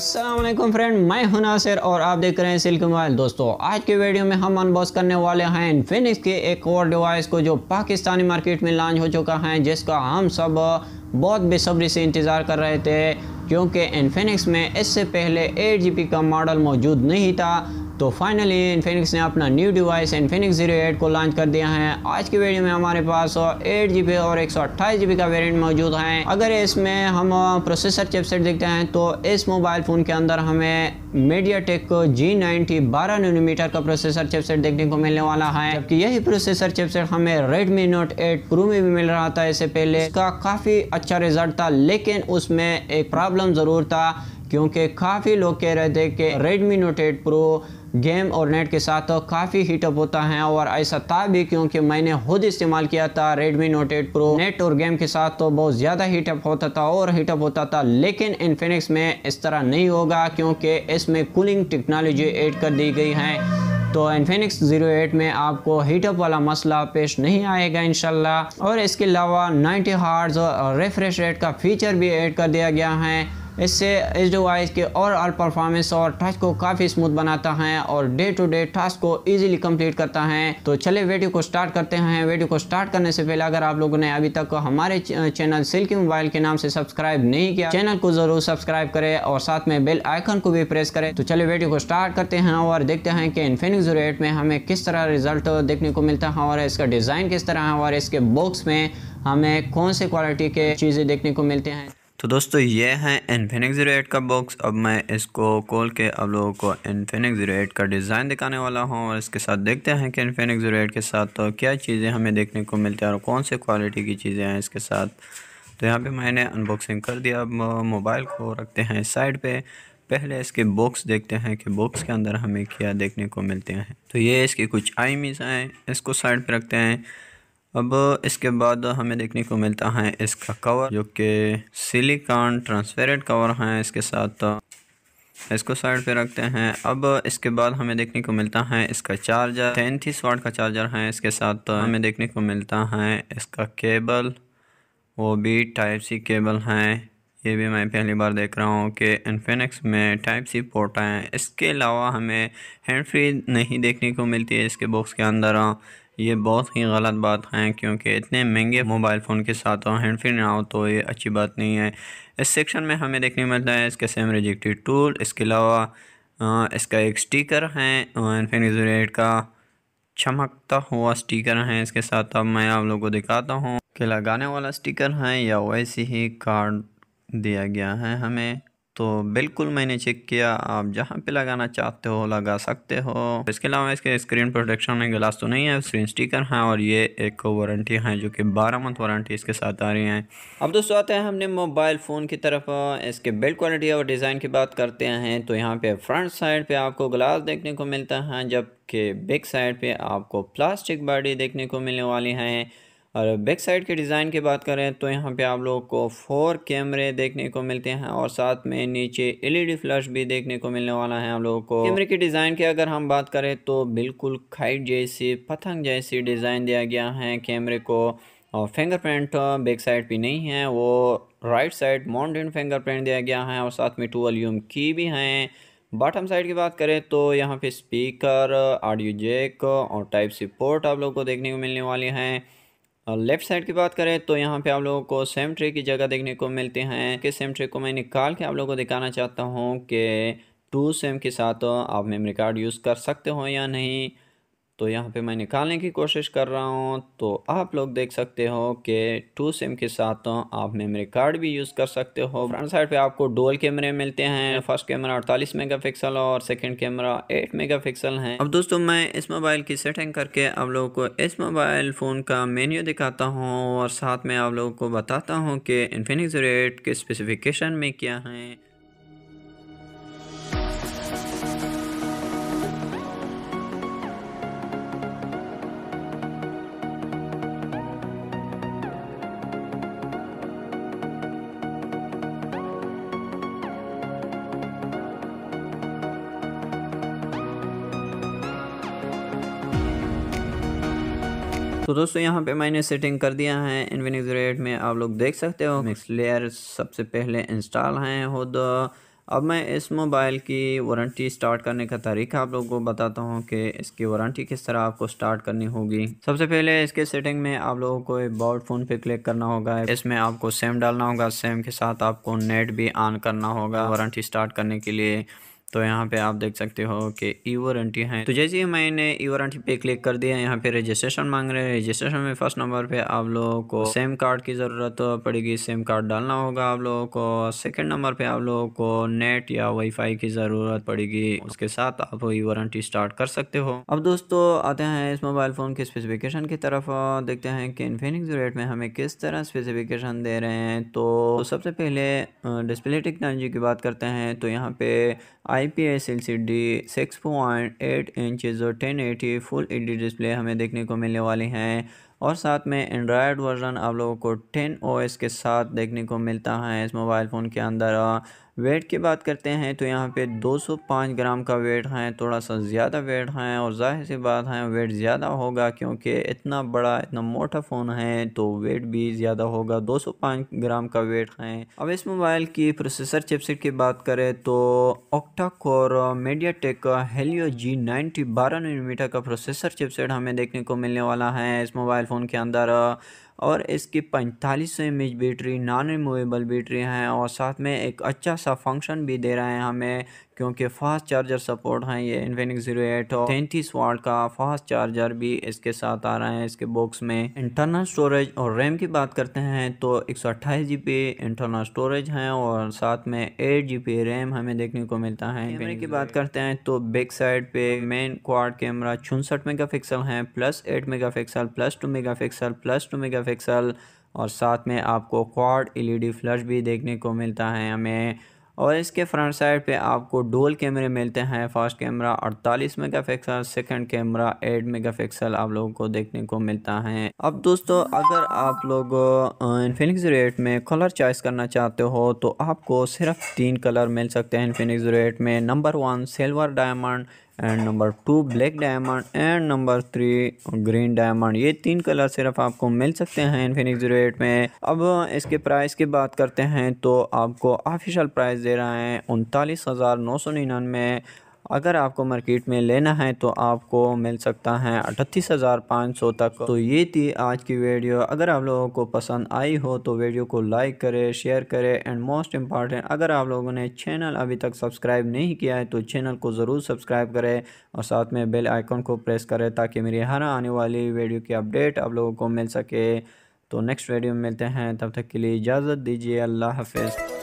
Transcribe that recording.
Aslam friend मैं हूं नासिर और आप देख रहे हैं सिल्क मोबाइल दोस्तों आज के वीडियो में हम अनबॉक्स करने वाले हैं इनफिनिक्स के एक और डिवाइस को जो पाकिस्तानी मार्केट में लॉन्च हो चुका है जिसका हम सब बहुत बेसब्री से इंतज़ार कर रहे थे क्योंकि इनफिनिक्स में इससे पहले एट जी का मॉडल मौजूद नहीं था तो फाइनली इनफिनिक्स ने अपना new device Infinix zero eight को लॉन्च कर दिया है आज की वीडियो में हमारे पास एट जी और एक सौ का वेरिएंट मौजूद है अगर इसमें हम प्रोसेसर चिपसेट देखते हैं तो इस मोबाइल फ़ोन के अंदर हमें मीडिया टेक जी नाइनटी बारह नोमीटर का प्रोसेसर चिपसेट देखने को मिलने वाला है जबकि यही प्रोसेसर चिपसेट हमें रेडमी नोट एट प्रो में भी मिल रहा था इससे पहले इसका काफ़ी अच्छा रिजल्ट था लेकिन उसमें एक प्रॉब्लम ज़रूर था क्योंकि काफ़ी लोग कह रहे थे कि Redmi note eight pro game और नेट के साथ तो काफ़ी हीटअप होता है और ऐसा था भी क्योंकि मैंने खुद इस्तेमाल किया था Redmi note eight pro net और गेम के साथ तो बहुत ज़्यादा हीटअप होता था और हीटअप होता था लेकिन इन्फिनिक्स में इस तरह नहीं होगा क्योंकि इसमें कूलिंग टेक्नोलॉजी ऐड कर दी गई है तो इन्फिनिक्स जीरो एट में आपको हीटअप वाला मसला पेश नहीं आएगा इनशाला और इसके अलावा 90 हार्ट और रेफ्रेश रेट का फीचर भी ऐड कर दिया गया है इससे इस डिवाइस के ओवरऑल परफॉर्मेंस और टच को काफ़ी स्मूथ बनाता है और डे टू डे टास्क को ईजिली कंप्लीट करता है तो चले वीडियो को स्टार्ट करते हैं वीडियो को स्टार्ट करने से पहले अगर आप लोगों ने अभी तक हमारे चैनल सिल्की मोबाइल के नाम से सब्सक्राइब नहीं किया चैनल को ज़रूर सब्सक्राइब करें और साथ में बेल आइकन को भी प्रेस करें तो चले वीडियो को स्टार्ट करते हैं और देखते हैं कि इन्फिनिक्स रेट में हमें किस तरह रिजल्ट देखने को मिलता है और इसका डिज़ाइन किस तरह है और इसके बॉक्स में हमें कौन से क्वालिटी के चीज़ें देखने को मिलते हैं तो दोस्तों ये है इन्फिनिक ज़ीरो एट का बॉक्स अब मैं इसको खोल के अब लोगों को इन्फिनिक ज़ीरो एट का डिज़ाइन दिखाने वाला हूँ और इसके साथ देखते हैं कि इन्फिनिक ज़ीरो एट के साथ तो क्या चीज़ें हमें देखने को मिलती हैं और कौन से क्वालिटी की चीज़ें हैं इसके साथ तो यहाँ पे मैंने अनबॉक्सिंग कर दिया अब मोबाइल को रखते हैं साइड पर पहले इसके बॉक्स देखते हैं कि बॉक्स के अंदर हमें क्या देखने को मिलते हैं तो ये इसके कुछ आईमीज़ हैं इसको साइड पर रखते हैं अब इसके बाद हमें देखने को मिलता है इसका कवर जो कि सिलिकॉन ट्रांसपेरेंट कवर है इसके साथ इसको साइड पे रखते हैं अब इसके बाद हमें देखने को मिलता है इसका चार्जर तैंतीस वाट का चार्जर है इसके साथ हमें देखने को मिलता है इसका केबल वो भी टाइप सी केबल है ये भी मैं पहली बार देख रहा हूँ कि इन्फिनिक्स में टाइप सी पोर्ट है इसके अलावा हमें हैंड फ्री नहीं देखने को मिलती है इसके बॉक्स के अंदर ये बहुत ही गलत बात है क्योंकि इतने महंगे मोबाइल फ़ोन के साथ हो हैंड फ्री ना हो तो ये अच्छी बात नहीं है इस सेक्शन में हमें देखने मिलता है इसके सेम रिजेक्टेड टूल इसके अलावा इसका एक स्टिकर है इन्फिनिजरेट का चमकता हुआ स्टिकर है इसके साथ अब मैं आप लोगों को दिखाता हूँ कि लगाने वाला स्टिकर है या वैसे ही कार्ड दिया गया है हमें तो बिल्कुल मैंने चेक किया आप जहाँ पे लगाना चाहते हो लगा सकते हो इसके अलावा इसके स्क्रीन प्रोटेक्शन में गिलास तो नहीं है स्क्रीन स्टिकर है और ये एक वारंटी है जो कि बारह मंथ वारंटी इसके साथ आ रही है अब दोस्तों आते हैं हमने मोबाइल फ़ोन की तरफ इसके बिल्ड क्वालिटी और डिज़ाइन की बात करते हैं तो यहाँ पे फ्रंट साइड पर आपको ग्लास देखने को मिलता है जबकि बैक साइड पर आपको प्लास्टिक बॉडी देखने को मिलने वाली हैं और बैक साइड के डिज़ाइन की बात करें तो यहाँ पे आप लोगों को फोर कैमरे देखने को मिलते हैं और साथ में नीचे एलईडी फ्लैश e भी देखने को मिलने वाला है आप लोगों को कैमरे के डिज़ाइन की अगर हम बात करें तो बिल्कुल खाइट जैसी पतंग जैसी डिज़ाइन दिया गया है कैमरे को और फिंगरप्रिंट बैक साइड भी नहीं है वो राइट साइड माउंटेन फिंगरप्रिंट दिया गया है और साथ में टू वॉल्यूम की भी हैं बॉटम साइड की बात करें तो यहाँ पे स्पीकर ऑडियो जैक और टाइप सी पोर्ट आप लोग को देखने को मिलने वाले हैं और लेफ्ट साइड की बात करें तो यहाँ पे आप लोगों को सेम ट्रे की जगह देखने को मिलते हैं कि सेम ट्रे को मैं निकाल के आप लोगों को दिखाना चाहता हूँ कि टू सेम के साथ आप मेमोरी कार्ड यूज़ कर सकते हो या नहीं तो यहाँ पे मैं निकालने की कोशिश कर रहा हूँ तो आप लोग देख सकते हो कि टू सिम के साथ आप मेमोरी कार्ड भी यूज़ कर सकते हो फ्रंट साइड पे आपको डोल कैमरे मिलते हैं फर्स्ट कैमरा अड़तालीस मेगापिक्सल और सेकंड कैमरा 8 मेगापिक्सल है अब दोस्तों मैं इस मोबाइल की सेटिंग करके आप लोगों को इस मोबाइल फ़ोन का मेन्यू दिखाता हूँ और साथ में आप लोगों को बताता हूँ कि इन्फिनिक्स रेट के स्पेसिफिकेशन में क्या है तो दोस्तों यहाँ पे मैंने सेटिंग कर दिया है इनविनिक्स में आप लोग देख सकते हो मिक्स लेयर सबसे पहले इंस्टॉल हैं हो दो अब मैं इस मोबाइल की वारंटी स्टार्ट करने का तरीका आप लोगों को बताता हूँ कि इसकी वारंटी किस तरह आपको स्टार्ट करनी होगी सबसे पहले इसके सेटिंग में आप लोगों को बॉड फ़ोन पे क्लिक करना होगा इसमें आपको सेम डालना होगा सेम के साथ आपको नेट भी ऑन करना होगा वारंटी स्टार्ट करने के लिए तो यहाँ पे आप देख सकते हो कि ई वारंटी है तो जैसे ही मैंने ई वारंटी पे क्लिक कर दिया यहाँ पे रजिस्ट्रेशन मांग रहे हैं रजिस्ट्रेशन में फर्स्ट नंबर पे आप लोगों को सेम कार्ड की ज़रूरत तो पड़ेगी सेम कार्ड डालना होगा आप लोगों को सेकंड नंबर पे आप लोगों को नेट या वाईफाई की ज़रूरत पड़ेगी उसके साथ आप ई वारंटी स्टार्ट कर सकते हो अब दोस्तों आते हैं इस मोबाइल फ़ोन के स्पेसिफिकेशन की तरफ देखते हैं कि इन्फिनिक्स रेट में हमें किस तरह स्पेसिफिकेशन दे रहे हैं तो सबसे पहले डिस्प्ले टेक्नोलॉजी की बात करते हैं तो यहाँ पे I IPS six point eight inches और ten eighty full H display हमें देखने को मिलने वाले हैं और साथ में एंड्रॉयड वर्जन आप लोगों को टेन ओ के साथ देखने को मिलता है इस मोबाइल फ़ोन के अंदर वेट की बात करते हैं तो यहाँ पे 205 ग्राम का वेट है थोड़ा सा ज़्यादा वेट है और जाहिर सी बात है वेट ज़्यादा होगा क्योंकि इतना बड़ा इतना मोटा फ़ोन है तो वेट भी ज़्यादा होगा 205 ग्राम का वेट है अब इस मोबाइल की प्रोसेसर चिपसेट की बात करें तो octa core MediaTek Helio G ninety बारह का प्रोसेसर चिपसेट हमें देखने को मिलने वाला है इस मोबाइल फ़ोन के अंदर और इसकी पैंतालीस सौ M battery non removable battery हैं और साथ में एक अच्छा सा फंक्शन भी दे रहे हैं हमें क्योंकि फास्ट चार्जर सपोर्ट हैं ये इन्फिनिक्स जीरो एट और तैंतीस वाट का फास्ट चार्जर भी इसके साथ आ रहा है इसके बॉक्स में इंटरनल स्टोरेज और रैम की बात करते हैं तो एक सौ अट्ठाईस जी बी इंटरनल स्टोरेज हैं और साथ में एट जी बी रैम हमें देखने को मिलता है कैमरे की बात करते हैं तो बैक साइड पे मेन क्वाड कैमरा छुनसठ मेगा पिक्सल है plus eight megapixel plus two megapixel plus two megapixel और साथ में आपको क्वाड एलईडी फ्लश भी देखने को मिलता है हमें और इसके फ्रंट साइड पे आपको डोल कैमरे मिलते हैं fast camera 48 megapixel second camera 8 megapixel आप लोगों को देखने को मिलता है अब दोस्तों अगर आप लोग इन्फिनिक्स रेट में कलर चॉइस करना चाहते हो तो आपको सिर्फ तीन कलर मिल सकते हैं इन्फिनिक्स रेट में number one silver diamond and number two black diamond and number three green diamond ये तीन कलर सिर्फ आपको मिल सकते हैं इन्फिनिक्स जीरो एट में अब इसके प्राइस की बात करते हैं तो आपको ऑफिशियल प्राइस दे रहा है उनतालीस हज़ार नौ सौ निन्यानवे अगर आपको मार्केट में लेना है तो आपको मिल सकता है अठतीस हज़ार पाँच सौ तक तो ये थी आज की वीडियो अगर आप लोगों को पसंद आई हो तो वीडियो को लाइक करें शेयर करें एंड मोस्ट इम्पॉर्टेंट अगर आप लोगों ने चैनल अभी तक सब्सक्राइब नहीं किया है तो चैनल को ज़रूर सब्सक्राइब करें और साथ में बेल आइकॉन को प्रेस करें ताकि मेरी हर आने वाली वीडियो की अपडेट आप लोगों को मिल सके तो नेक्स्ट वीडियो में मिलते हैं तब तक के लिए इजाज़त दीजिए अल्लाह हाफिज़